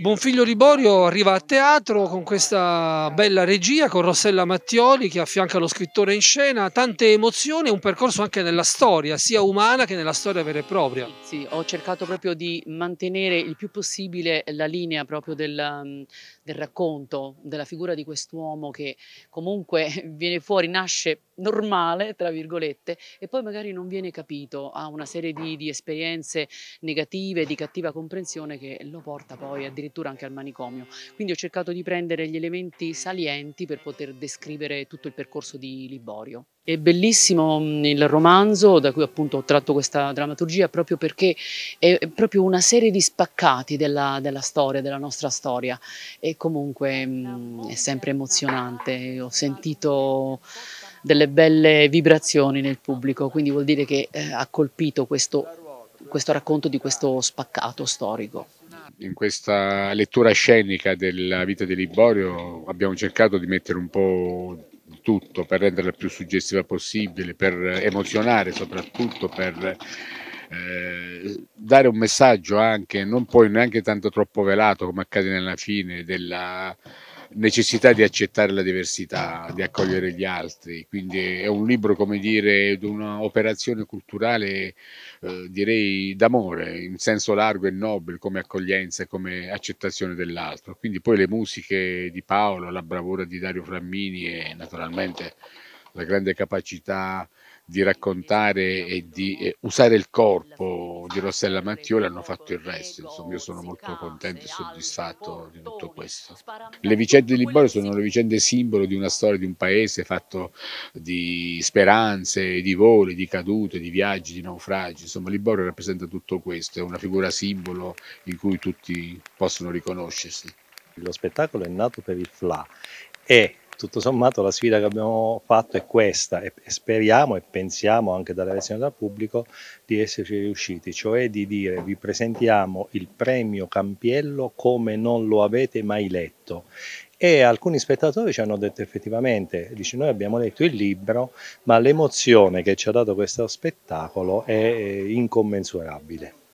Buon figlio Liborio arriva a teatro con questa bella regia, con Rossella Mattioli che affianca lo scrittore in scena, tante emozioni e un percorso anche nella storia, sia umana che nella storia vera e propria. Sì, ho cercato proprio di mantenere il più possibile la linea proprio del, mm, del racconto, della figura di quest'uomo che comunque viene fuori, nasce normale, tra virgolette, e poi magari non viene capito, ha una serie di, di, esperienze negative, di cattiva comprensione che lo porta poi addirittura anche al manicomio. Quindi ho cercato di prendere gli elementi salienti per poter descrivere tutto il percorso di Liborio. È bellissimo mm, il romanzo da cui appunto ho tratto questa drammaturgia proprio perché è proprio una serie di spaccati della, della storia, della nostra storia e comunque mh, mm, è sempre emozionante. Ho sentito delle belle vibrazioni nel pubblico, quindi vuol dire che eh, ha colpito questo, questo racconto di questo spaccato storico. In questa lettura scenica della vita di Liborio abbiamo cercato di mettere un po' tutto per renderla più suggestiva possibile, per emozionare soprattutto, per eh, dare un messaggio anche non poi neanche tanto troppo velato come accade nella fine della, necessità di accettare la diversità, di accogliere gli altri, quindi è un libro, come dire, di un'operazione culturale, eh, direi, d'amore, in senso largo e nobile, come accoglienza e come accettazione dell'altro. Quindi poi le musiche di Paolo, la bravura di Dario Frammini e naturalmente la grande capacità di raccontare e di usare il corpo di Rossella Mattioli hanno fatto il resto. Insomma, io sono molto contento e soddisfatto di tutto questo. Le vicende di Liborio sono le vicende simbolo di una storia di un paese fatto di speranze, di voli, di cadute, di viaggi, di naufragi. Insomma, Liborio rappresenta tutto questo, è una figura simbolo in cui tutti possono riconoscersi. Lo spettacolo è nato per il FLA e tutto sommato la sfida che abbiamo fatto è questa e speriamo e pensiamo anche dalla reazione del pubblico di esserci riusciti, cioè di dire vi presentiamo il premio Campiello come non lo avete mai letto e alcuni spettatori ci hanno detto effettivamente, dice noi abbiamo letto il libro ma l'emozione che ci ha dato questo spettacolo è incommensurabile.